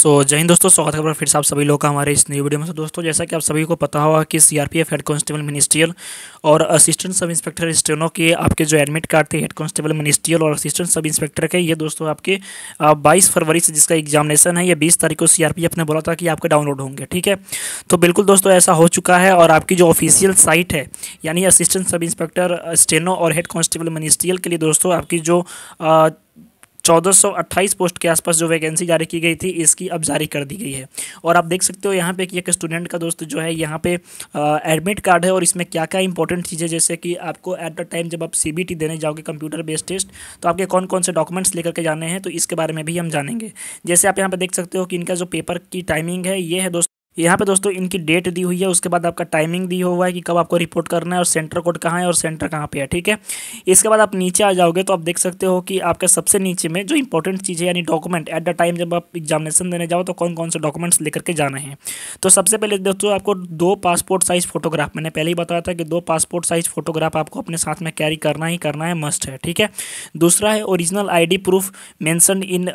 सो so, जय हिंद दोस्तों स्वागत है फिर से आप सभी लोग का हमारे इस नई वीडियो में सो दोस्तों जैसा कि आप सभी को पता होगा कि सीआरपीएफ हेड कांस्टेबल मिनिस्ट्रियल और असिस्टेंट सब इंस्पेक्टर स्टेनो के आपके जो एडमिट कार्ड थे हेड कांस्टेबल मिनिस्ट्रियल और असिस्टेंट सब इंस्पेक्टर के ये दोस्तों आपके बाईस फरवरी से जिसका एग्जामिनेशन है ये बीस तारीख को सी ने बोला था कि आपके डाउनलोड होंगे ठीक है तो बिल्कुल दोस्तों ऐसा हो चुका है और आपकी जो ऑफिशियल साइट है यानी असिस्टेंट सब इंस्पेक्टर स्टेनो और हेड कॉन्स्टेबल मिनिस्ट्रियल के लिए दोस्तों आपकी जो 1428 पोस्ट के आसपास जो वैकेंसी जारी की गई थी इसकी अब जारी कर दी गई है और आप देख सकते हो यहाँ पे कि एक स्टूडेंट का दोस्त जो है यहाँ पे एडमिट कार्ड है और इसमें क्या क्या इंपॉर्टेंट चीज़ें जैसे कि आपको एट द टाइम जब आप सी देने जाओगे कंप्यूटर बेस्ड टेस्ट तो आपके कौन कौन से डॉक्यूमेंट्स लेकर के जाने हैं तो इसके बारे में भी हम जानेंगे जैसे आप यहाँ पर देख सकते हो कि इनका जो पेपर की टाइमिंग है ये है दोस्तों यहाँ पे दोस्तों इनकी डेट दी हुई है उसके बाद आपका टाइमिंग दी हुआ है कि कब आपको रिपोर्ट करना है और सेंटर कोड कहाँ है और सेंटर कहाँ पे है ठीक है इसके बाद आप नीचे आ जाओगे तो आप देख सकते हो कि आपके सबसे नीचे में जो इंपॉर्टेंट चीज़ है यानी डॉक्यूमेंट एट द टाइम जब आप एग्जामिनेशन देने जाओ तो कौन कौन से डॉक्यूमेंट्स लेकर के जाना है तो सबसे पहले दोस्तों आपको दो पासपोर्ट साइज़ फोटोग्राफ मैंने पहले ही बताया था कि दो पासपोर्ट साइज़ फोटोग्राफ आपको अपने साथ में कैरी करना ही करना है मस्ट है ठीक है दूसरा है original ID proof mention in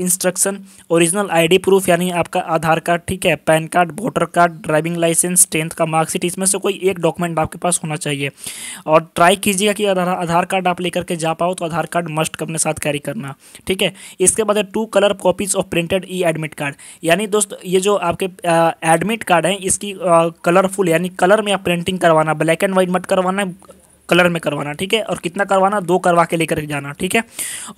instruction original ID proof यानी आपका आधार कार्ड ठीक है PAN card voter card driving licence tenth का मार्कशीट इसमें से कोई एक डॉक्यूमेंट आपके पास होना चाहिए और ट्राई कीजिएगा कि आधार आधार कार्ड आप लेकर के जा पाओ तो आधार कार्ड मस्ट अपने साथ कैरी करना ठीक है इसके बाद two colour copies of printed e admit card यानी दोस्त ये जो आपके एडमिट कार्ड हैं इसकी कलरफुल यानी कलर में आप प्रिंटिंग करवाना ब्लैक एंड वाइट मट करवाना कलर में करवाना ठीक है और कितना करवाना दो करवा के लेकर जाना ठीक है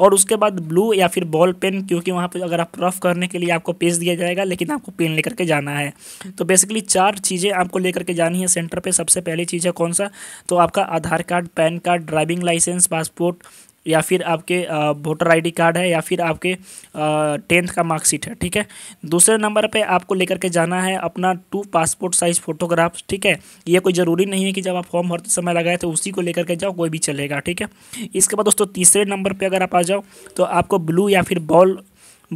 और उसके बाद ब्लू या फिर बॉल पेन क्योंकि वहाँ पर अगर आप रफ करने के लिए आपको पेज दिया जाएगा लेकिन आपको पेन लेकर के जाना है तो बेसिकली चार चीज़ें आपको लेकर के जानी है सेंटर पर सबसे पहली चीज़ है कौन सा तो आपका Aadhaar card PAN card driving licence passport या फिर आपके वोटर आईडी कार्ड है या फिर आपके टेंथ का मार्कशीट है ठीक है दूसरे नंबर पे आपको लेकर के जाना है अपना टू पासपोर्ट साइज़ फ़ोटोग्राफ ठीक है ये कोई ज़रूरी नहीं है कि जब आप फॉर्म भरते समय लगाए तो उसी को लेकर के जाओ कोई भी चलेगा ठीक है इसके बाद दोस्तों तीसरे नंबर पर अगर आप आ जाओ तो आपको ब्लू या फिर बॉल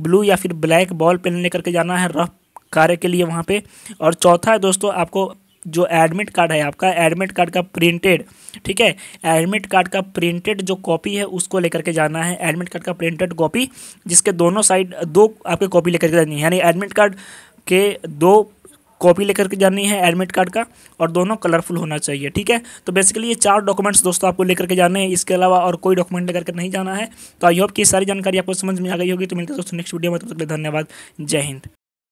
ब्लू या फिर ब्लैक बॉल पेन लेकर के जाना है रफ कार्य के लिए वहाँ पे और चौथा है दोस्तों आपको जो एडमिट कार्ड है आपका एडमिट कार्ड का प्रिंटेड ठीक है एडमिट कार्ड का प्रिंटेड जो कॉपी है उसको लेकर के जाना है एडमिट कार्ड का प्रिंटेड कॉपी जिसके दोनों साइड दो आपके कॉपी लेकर के जानी है यानी एडमिट कार्ड के दो कॉपी लेकर के जानी है एडमिट कार्ड का और दोनों कलरफुल होना चाहिए ठीक है तो बेसिकली ये चार डॉक्यूमेंट्स दोस्तों आपको लेकर के जाने हैं इसके अलावा और कोई डॉक्यूमेंट लेकर के नहीं जाना है तो आई होप कि सारी जानकारी आपको समझ में आ गई होगी तो मिलते दोस्तों नेक्स्ट वीडियो में तब तक धन्यवाद जय हिंद